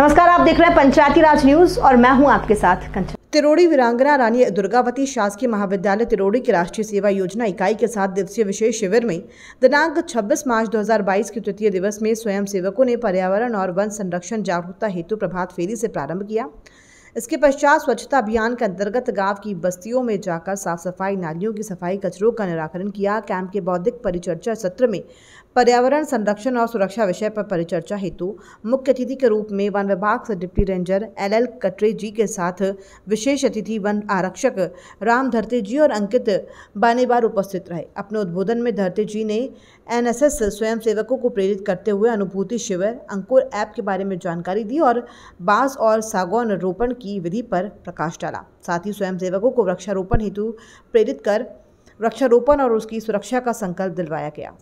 नमस्कार आप देख रहे हैं पंचायती राज न्यूज और मैं हूं आपके साथ कंचन तिरोड़ी वीरांगना रानी दुर्गावती शासकीय महाविद्यालय तिरोड़ी की राष्ट्रीय सेवा योजना इकाई के साथ दिवसीय विशेष शिविर में दिनांक 26 मार्च 2022 के तृतीय दिवस में स्वयं सेवकों ने पर्यावरण और वन संरक्षण जागरूकता हेतु प्रभात फेरी से प्रारंभ किया इसके पश्चात स्वच्छता अभियान के अंतर्गत गांव की बस्तियों में जाकर साफ सफाई नालियों की सफाई कचरों का निराकरण किया कैंप के बौद्धिक परिचर्चा सत्र में पर्यावरण संरक्षण और सुरक्षा विषय पर परिचर्चा हेतु मुख्य अतिथि के रूप में वन विभाग से डिप्टी रेंजर एल एल कटरे जी के साथ विशेष अतिथि वन आरक्षक राम धरते जी और अंकित बानेबार उपस्थित रहे अपने उद्बोधन में धरते जी ने एनएसएस स्वयंसेवकों को प्रेरित करते हुए अनुभूति शिविर अंकुर ऐप के बारे में जानकारी दी और बांस और सागौन रोपण की विधि पर प्रकाश डाला साथ ही स्वयंसेवकों को वृक्षारोपण हेतु प्रेरित कर वृक्षारोपण और उसकी सुरक्षा का संकल्प दिलवाया गया